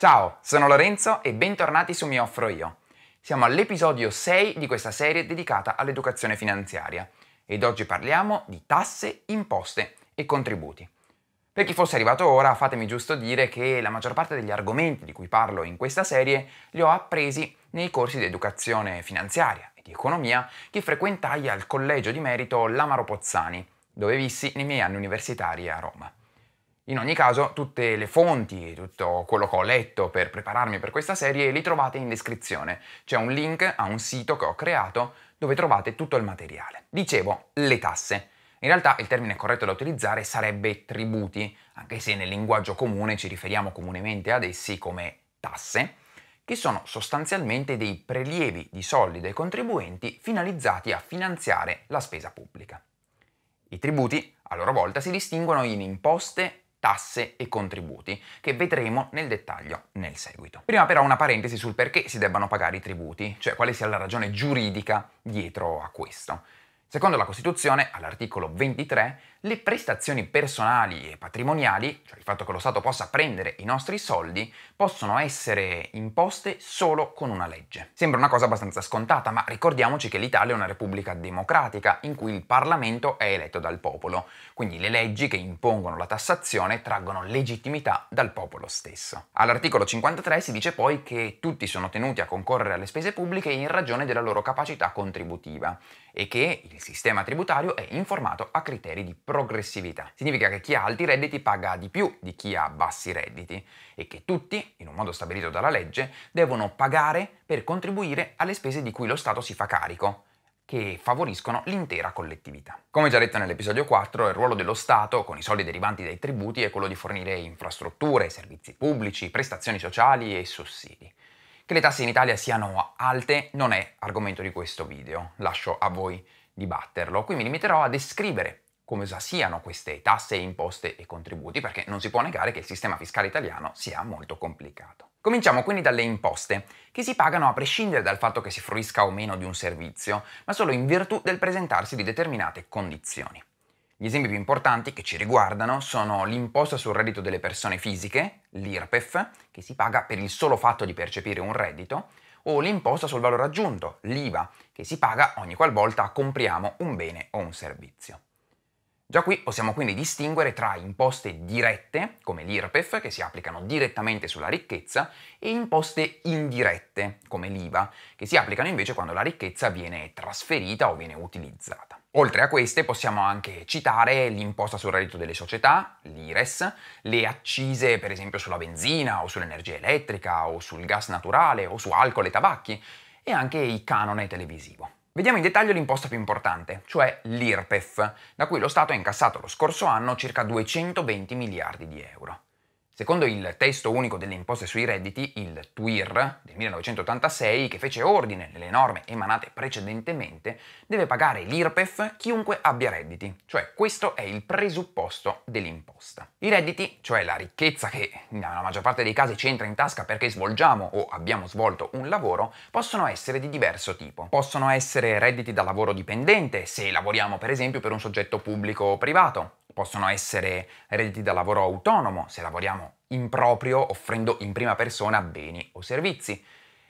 Ciao, sono Lorenzo e bentornati su Mi Offro Io. Siamo all'episodio 6 di questa serie dedicata all'educazione finanziaria ed oggi parliamo di tasse, imposte e contributi. Per chi fosse arrivato ora, fatemi giusto dire che la maggior parte degli argomenti di cui parlo in questa serie li ho appresi nei corsi di educazione finanziaria e di economia che frequentai al collegio di merito Lamaro Pozzani, dove vissi nei miei anni universitari a Roma. In ogni caso, tutte le fonti e tutto quello che ho letto per prepararmi per questa serie li trovate in descrizione. C'è un link a un sito che ho creato dove trovate tutto il materiale. Dicevo, le tasse. In realtà il termine corretto da utilizzare sarebbe tributi, anche se nel linguaggio comune ci riferiamo comunemente ad essi come tasse, che sono sostanzialmente dei prelievi di soldi dai contribuenti finalizzati a finanziare la spesa pubblica. I tributi, a loro volta, si distinguono in imposte tasse e contributi, che vedremo nel dettaglio nel seguito. Prima però una parentesi sul perché si debbano pagare i tributi, cioè quale sia la ragione giuridica dietro a questo. Secondo la Costituzione, all'articolo 23, le prestazioni personali e patrimoniali, cioè il fatto che lo Stato possa prendere i nostri soldi, possono essere imposte solo con una legge. Sembra una cosa abbastanza scontata, ma ricordiamoci che l'Italia è una repubblica democratica in cui il Parlamento è eletto dal popolo, quindi le leggi che impongono la tassazione traggono legittimità dal popolo stesso. All'articolo 53 si dice poi che tutti sono tenuti a concorrere alle spese pubbliche in ragione della loro capacità contributiva e che il sistema tributario è informato a criteri di progressività. Significa che chi ha alti redditi paga di più di chi ha bassi redditi e che tutti, in un modo stabilito dalla legge, devono pagare per contribuire alle spese di cui lo Stato si fa carico che favoriscono l'intera collettività. Come già detto nell'episodio 4, il ruolo dello Stato, con i soldi derivanti dai tributi, è quello di fornire infrastrutture, servizi pubblici, prestazioni sociali e sussidi. Che le tasse in Italia siano alte non è argomento di questo video, lascio a voi dibatterlo, qui mi limiterò a descrivere cosa siano queste tasse, imposte e contributi, perché non si può negare che il sistema fiscale italiano sia molto complicato. Cominciamo quindi dalle imposte, che si pagano a prescindere dal fatto che si fruisca o meno di un servizio, ma solo in virtù del presentarsi di determinate condizioni. Gli esempi più importanti che ci riguardano sono l'imposta sul reddito delle persone fisiche, l'IRPEF, che si paga per il solo fatto di percepire un reddito, o l'imposta sul valore aggiunto, l'IVA, che si paga ogni qualvolta compriamo un bene o un servizio. Già qui possiamo quindi distinguere tra imposte dirette, come l'IRPEF, che si applicano direttamente sulla ricchezza, e imposte indirette, come l'IVA, che si applicano invece quando la ricchezza viene trasferita o viene utilizzata. Oltre a queste possiamo anche citare l'imposta sul reddito delle società, l'IRES, le accise per esempio sulla benzina o sull'energia elettrica o sul gas naturale o su alcol e tabacchi e anche il canone televisivo. Vediamo in dettaglio l'imposta più importante, cioè l'IRPEF, da cui lo Stato ha incassato lo scorso anno circa 220 miliardi di euro. Secondo il testo unico delle imposte sui redditi, il TWIR del 1986, che fece ordine nelle norme emanate precedentemente, deve pagare l'IRPEF chiunque abbia redditi, cioè questo è il presupposto dell'imposta. I redditi, cioè la ricchezza che nella maggior parte dei casi c'entra in tasca perché svolgiamo o abbiamo svolto un lavoro, possono essere di diverso tipo. Possono essere redditi da lavoro dipendente, se lavoriamo per esempio per un soggetto pubblico o privato, possono essere redditi da lavoro autonomo, se lavoriamo in proprio offrendo in prima persona beni o servizi.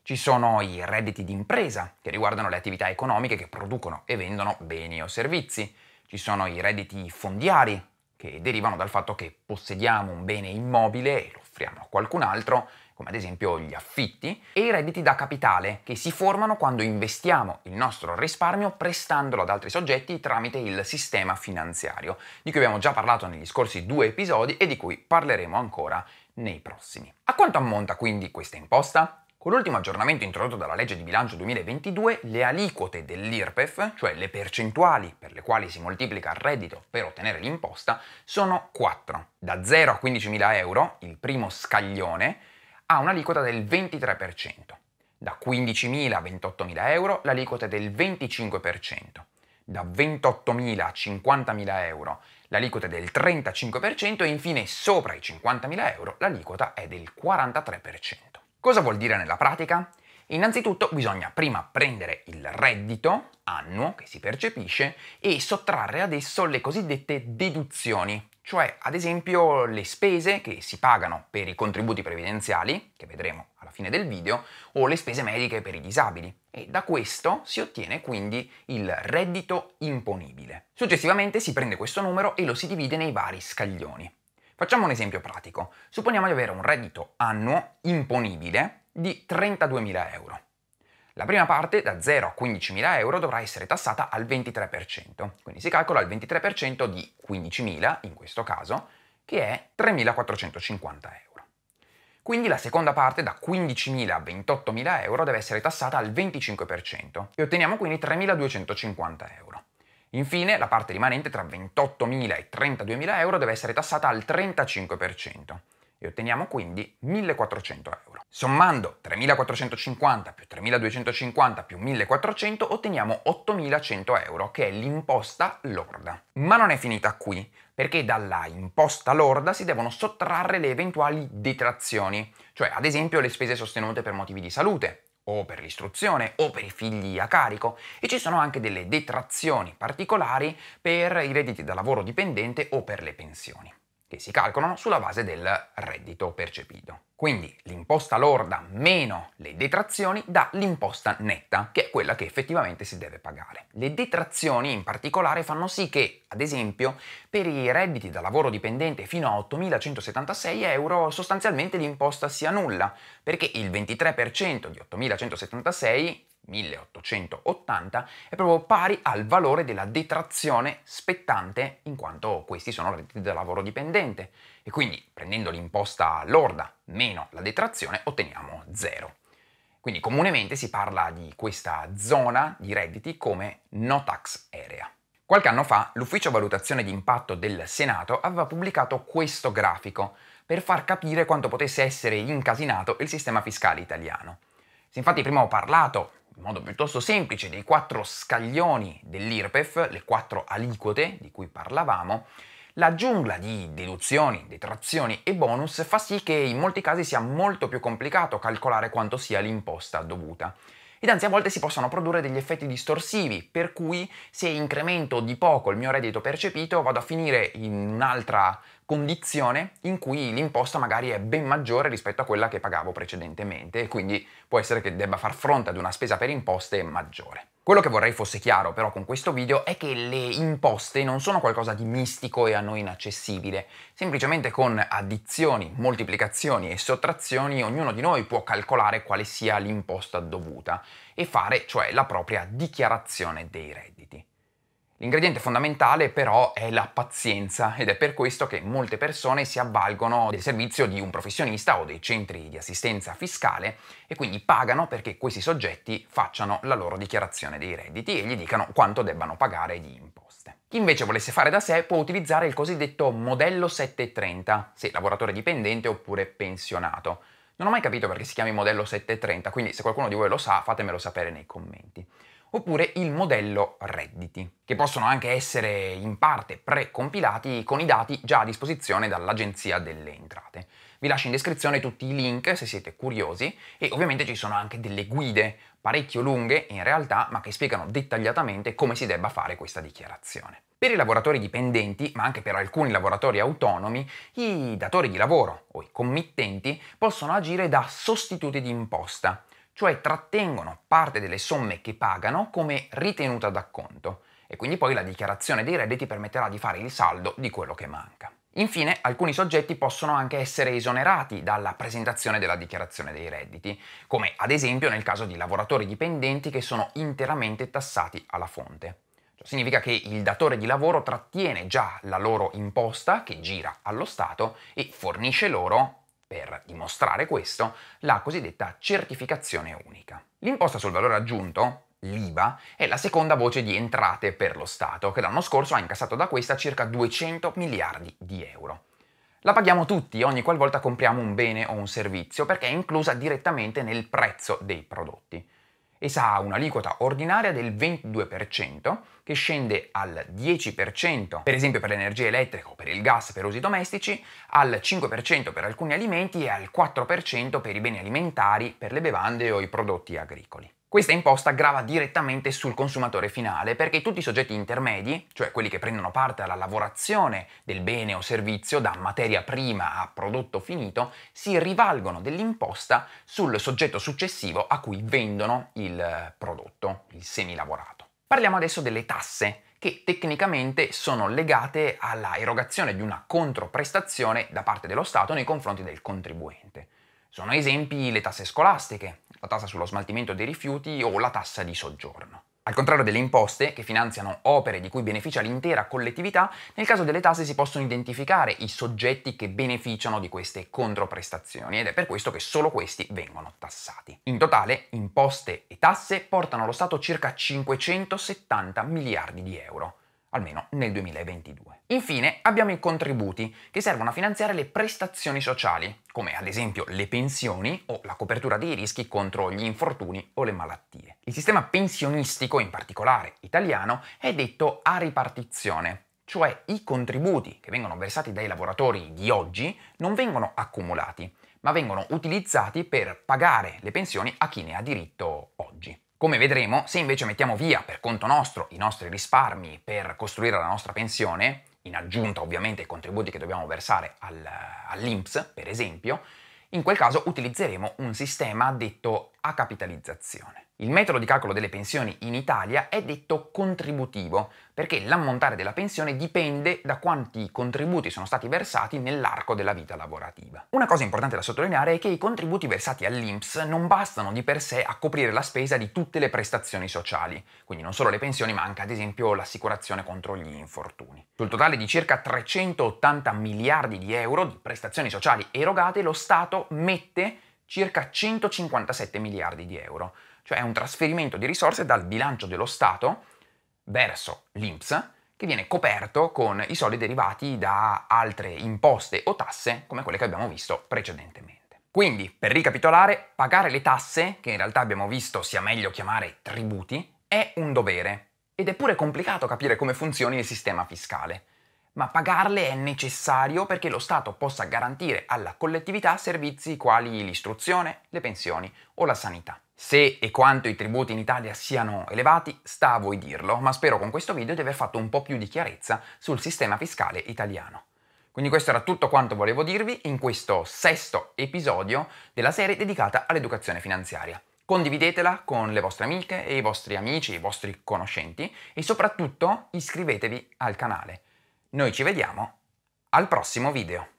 Ci sono i redditi d'impresa, che riguardano le attività economiche che producono e vendono beni o servizi. Ci sono i redditi fondiari, che derivano dal fatto che possediamo un bene immobile e lo offriamo a qualcun altro come ad esempio gli affitti, e i redditi da capitale, che si formano quando investiamo il nostro risparmio prestandolo ad altri soggetti tramite il sistema finanziario, di cui abbiamo già parlato negli scorsi due episodi e di cui parleremo ancora nei prossimi. A quanto ammonta quindi questa imposta? Con l'ultimo aggiornamento introdotto dalla legge di bilancio 2022, le aliquote dell'IRPEF, cioè le percentuali per le quali si moltiplica il reddito per ottenere l'imposta, sono 4. Da 0 a 15.000 euro, il primo scaglione, ha un'aliquota del 23%, da 15.000 a 28.000 euro l'aliquota è del 25%, da 28.000 a 50.000 euro l'aliquota è del 35% e infine sopra i 50.000 euro l'aliquota è del 43%. Cosa vuol dire nella pratica? Innanzitutto bisogna prima prendere il reddito annuo che si percepisce e sottrarre ad esso le cosiddette deduzioni, cioè ad esempio le spese che si pagano per i contributi previdenziali, che vedremo alla fine del video, o le spese mediche per i disabili. E da questo si ottiene quindi il reddito imponibile. Successivamente si prende questo numero e lo si divide nei vari scaglioni. Facciamo un esempio pratico. Supponiamo di avere un reddito annuo imponibile di 32.000 euro. La prima parte, da 0 a 15.000 euro, dovrà essere tassata al 23%, quindi si calcola il 23% di 15.000, in questo caso, che è 3.450 euro. Quindi la seconda parte, da 15.000 a 28.000 euro, deve essere tassata al 25% e otteniamo quindi 3.250 euro. Infine, la parte rimanente tra 28.000 e 32.000 euro deve essere tassata al 35%, e otteniamo quindi 1400 euro. Sommando 3450 più 3250 più 1400 otteniamo 8100 euro che è l'imposta lorda. Ma non è finita qui, perché dalla imposta lorda si devono sottrarre le eventuali detrazioni, cioè ad esempio le spese sostenute per motivi di salute, o per l'istruzione o per i figli a carico e ci sono anche delle detrazioni particolari per i redditi da lavoro dipendente o per le pensioni che si calcolano sulla base del reddito percepito. Quindi l'imposta lorda meno le detrazioni dà l'imposta netta, che è quella che effettivamente si deve pagare. Le detrazioni in particolare fanno sì che, ad esempio, per i redditi da lavoro dipendente fino a 8.176 euro sostanzialmente l'imposta sia nulla, perché il 23% di 8.176 1880 è proprio pari al valore della detrazione spettante in quanto questi sono redditi da lavoro dipendente e quindi prendendo l'imposta lorda meno la detrazione otteniamo zero. Quindi comunemente si parla di questa zona di redditi come no tax area. Qualche anno fa l'ufficio valutazione di impatto del Senato aveva pubblicato questo grafico per far capire quanto potesse essere incasinato il sistema fiscale italiano. Se infatti prima ho parlato in modo piuttosto semplice dei quattro scaglioni dell'IRPEF, le quattro aliquote di cui parlavamo, la giungla di deduzioni, detrazioni e bonus fa sì che in molti casi sia molto più complicato calcolare quanto sia l'imposta dovuta ed anzi a volte si possono produrre degli effetti distorsivi, per cui se incremento di poco il mio reddito percepito vado a finire in un'altra condizione in cui l'imposta magari è ben maggiore rispetto a quella che pagavo precedentemente e quindi può essere che debba far fronte ad una spesa per imposte maggiore. Quello che vorrei fosse chiaro però con questo video è che le imposte non sono qualcosa di mistico e a noi inaccessibile. Semplicemente con addizioni, moltiplicazioni e sottrazioni ognuno di noi può calcolare quale sia l'imposta dovuta e fare cioè la propria dichiarazione dei redditi. L'ingrediente fondamentale però è la pazienza ed è per questo che molte persone si avvalgono del servizio di un professionista o dei centri di assistenza fiscale e quindi pagano perché questi soggetti facciano la loro dichiarazione dei redditi e gli dicano quanto debbano pagare di imposte. Chi invece volesse fare da sé può utilizzare il cosiddetto modello 730, se lavoratore dipendente oppure pensionato. Non ho mai capito perché si chiami modello 730, quindi se qualcuno di voi lo sa fatemelo sapere nei commenti oppure il modello redditi, che possono anche essere in parte precompilati con i dati già a disposizione dall'Agenzia delle Entrate. Vi lascio in descrizione tutti i link se siete curiosi e ovviamente ci sono anche delle guide parecchio lunghe in realtà, ma che spiegano dettagliatamente come si debba fare questa dichiarazione. Per i lavoratori dipendenti, ma anche per alcuni lavoratori autonomi, i datori di lavoro o i committenti possono agire da sostituti di imposta, cioè trattengono parte delle somme che pagano come ritenuta d'acconto e quindi poi la dichiarazione dei redditi permetterà di fare il saldo di quello che manca. Infine, alcuni soggetti possono anche essere esonerati dalla presentazione della dichiarazione dei redditi, come ad esempio nel caso di lavoratori dipendenti che sono interamente tassati alla fonte. Ciò significa che il datore di lavoro trattiene già la loro imposta che gira allo Stato e fornisce loro per dimostrare questo la cosiddetta certificazione unica. L'imposta sul valore aggiunto, l'IVA, è la seconda voce di entrate per lo Stato, che l'anno scorso ha incassato da questa circa 200 miliardi di euro. La paghiamo tutti ogni qualvolta compriamo un bene o un servizio perché è inclusa direttamente nel prezzo dei prodotti e sa un'aliquota ordinaria del 22% che scende al 10% per esempio per l'energia elettrica o per il gas per usi domestici, al 5% per alcuni alimenti e al 4% per i beni alimentari, per le bevande o i prodotti agricoli. Questa imposta grava direttamente sul consumatore finale perché tutti i soggetti intermedi, cioè quelli che prendono parte alla lavorazione del bene o servizio da materia prima a prodotto finito, si rivalgono dell'imposta sul soggetto successivo a cui vendono il eh, prodotto, il semilavorato. Parliamo adesso delle tasse che tecnicamente sono legate alla erogazione di una controprestazione da parte dello Stato nei confronti del contribuente. Sono esempi le tasse scolastiche, la tassa sullo smaltimento dei rifiuti o la tassa di soggiorno. Al contrario delle imposte, che finanziano opere di cui beneficia l'intera collettività, nel caso delle tasse si possono identificare i soggetti che beneficiano di queste controprestazioni ed è per questo che solo questi vengono tassati. In totale, imposte e tasse portano allo Stato circa 570 miliardi di euro almeno nel 2022. Infine abbiamo i contributi, che servono a finanziare le prestazioni sociali, come ad esempio le pensioni o la copertura dei rischi contro gli infortuni o le malattie. Il sistema pensionistico, in particolare italiano, è detto a ripartizione, cioè i contributi che vengono versati dai lavoratori di oggi non vengono accumulati, ma vengono utilizzati per pagare le pensioni a chi ne ha diritto oggi. Come vedremo, se invece mettiamo via per conto nostro i nostri risparmi per costruire la nostra pensione, in aggiunta ovviamente ai contributi che dobbiamo versare al, all'INPS, per esempio, in quel caso utilizzeremo un sistema detto a capitalizzazione. Il metodo di calcolo delle pensioni in Italia è detto contributivo, perché l'ammontare della pensione dipende da quanti contributi sono stati versati nell'arco della vita lavorativa. Una cosa importante da sottolineare è che i contributi versati all'INPS non bastano di per sé a coprire la spesa di tutte le prestazioni sociali, quindi non solo le pensioni ma anche ad esempio l'assicurazione contro gli infortuni. Sul totale di circa 380 miliardi di euro di prestazioni sociali erogate, lo Stato mette circa 157 miliardi di euro, cioè è un trasferimento di risorse dal bilancio dello Stato verso l'INPS che viene coperto con i soldi derivati da altre imposte o tasse come quelle che abbiamo visto precedentemente. Quindi, per ricapitolare, pagare le tasse, che in realtà abbiamo visto sia meglio chiamare tributi, è un dovere ed è pure complicato capire come funzioni il sistema fiscale. Ma pagarle è necessario perché lo Stato possa garantire alla collettività servizi quali l'istruzione, le pensioni o la sanità. Se e quanto i tributi in Italia siano elevati sta a voi dirlo, ma spero con questo video di aver fatto un po' più di chiarezza sul sistema fiscale italiano. Quindi questo era tutto quanto volevo dirvi in questo sesto episodio della serie dedicata all'educazione finanziaria. Condividetela con le vostre amiche e i vostri amici, i vostri conoscenti e soprattutto iscrivetevi al canale. Noi ci vediamo al prossimo video.